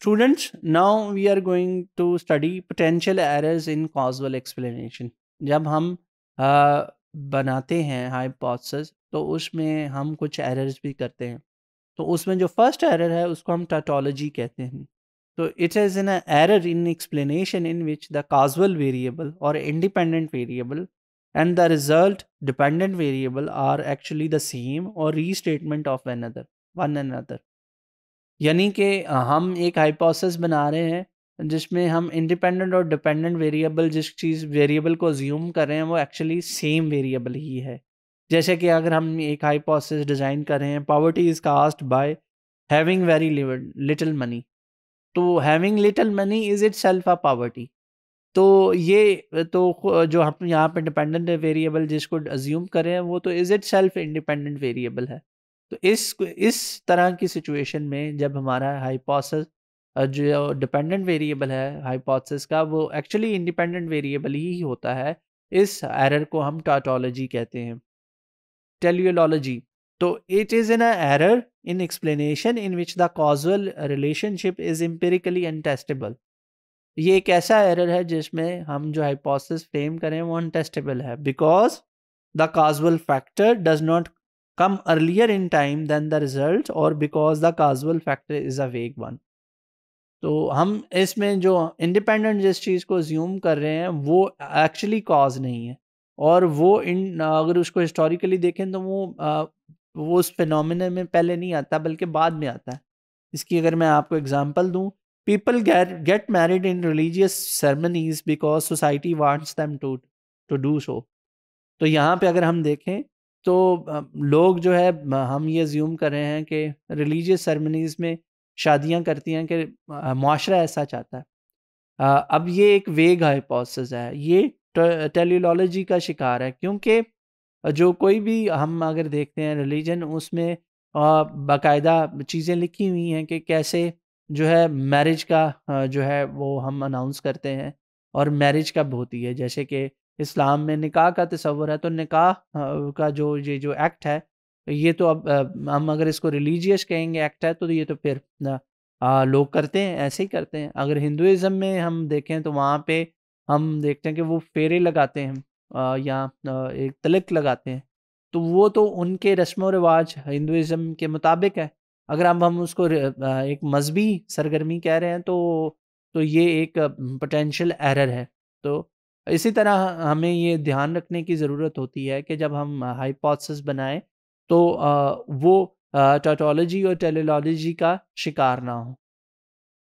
students now we are going to study potential errors in causal explanation जब हम आ, बनाते हैं हाइपोथेसिस तो उसमें हम कुछ एरर्स भी करते हैं तो उसमें जो फर्स्ट एरर है उसको हम टाटोलॉजी कहते हैं तो it is an error in explanation in which the causal variable और independent variable and the result dependent variable are actually the same और restatement of another one another यानी कि हम एक हाइपोसिस बना रहे हैं जिसमें हम इंडिपेंडेंट और डिपेंडेंट वेरिएबल जिस चीज़ वेरिएबल को ज्यूम कर रहे हैं वो एक्चुअली सेम वेरिएबल ही है जैसे कि अगर हम एक हाइपोसिस डिज़ाइन कर रहे हैं poverty is caused by having very little money तो having little money is itself a poverty तो ये तो जो हम यहाँ पे डिपेंडेंट वेरिएबल जिसको अज्यूम करें वो तो is itself independent variable है तो इस इस तरह की सिचुएशन में जब हमारा हाइपोसिस जो डिपेंडेंट वेरिएबल है हाइपोथेसिस का वो एक्चुअली इंडिपेंडेंट वेरिएबल ही होता है इस एरर को हम टाटोलॉजी कहते हैं टेलियोलॉजी तो it is an error in explanation in which the causal relationship is empirically untestable ये एक ऐसा एरर है जिसमें हम जो हाइपोथेसिस फ्रेम करें वो अनटेस्टेबल है because the causal factor does not come earlier in time than the result or because the causal factor is a vague one तो हम इसमें जो इंडिपेंडेंट जिस चीज़ को ज्यूम कर रहे हैं वो एक्चुअली कॉज नहीं है और वो इन अगर उसको हिस्टोरिकली देखें तो वो आ, वो उस फिनमिन में पहले नहीं आता बल्कि बाद में आता है इसकी अगर मैं आपको एग्जांपल दूं people get married in religious ceremonies because society wants them to to do so तो यहाँ पे अगर हम देखें तो लोग जो है हम ये ज्यूम कर रहे हैं कि रिलीजियस सरमनीज में शादियां करती हैं कि माशरा ऐसा चाहता है अब ये एक वेग हाइपोथेसिस है ये टेलीलॉजी का शिकार है क्योंकि जो कोई भी हम अगर देखते हैं रिलीजन उसमें बाकायदा चीज़ें लिखी हुई हैं कि कैसे जो है मैरिज का जो है वो हम अनाउंस करते हैं और मैरिज कब होती है जैसे कि इस्लाम में निकाह का तस्वर है तो निकाह का जो ये जो एक्ट है ये तो अब हम अगर इसको रिलीजियस कहेंगे एक्ट है तो ये तो फिर आ, लोग करते हैं ऐसे ही करते हैं अगर हिंदुज़म में हम देखें तो वहाँ पे हम देखते हैं कि वो फेरे लगाते हैं आ, या आ, एक तलक लगाते हैं तो वो तो उनके रस्म व रिवाज हिंदुज़म के मुताबिक है अगर अब हम उसको एक मजहबी सरगर्मी कह रहे हैं तो तो ये एक पोटेंशियल एरर है तो इसी तरह हमें ये ध्यान रखने की ज़रूरत होती है कि जब हम हाइपोथेसिस बनाएं तो वो टाटोलॉजी और टेलोलॉजी का शिकार ना हो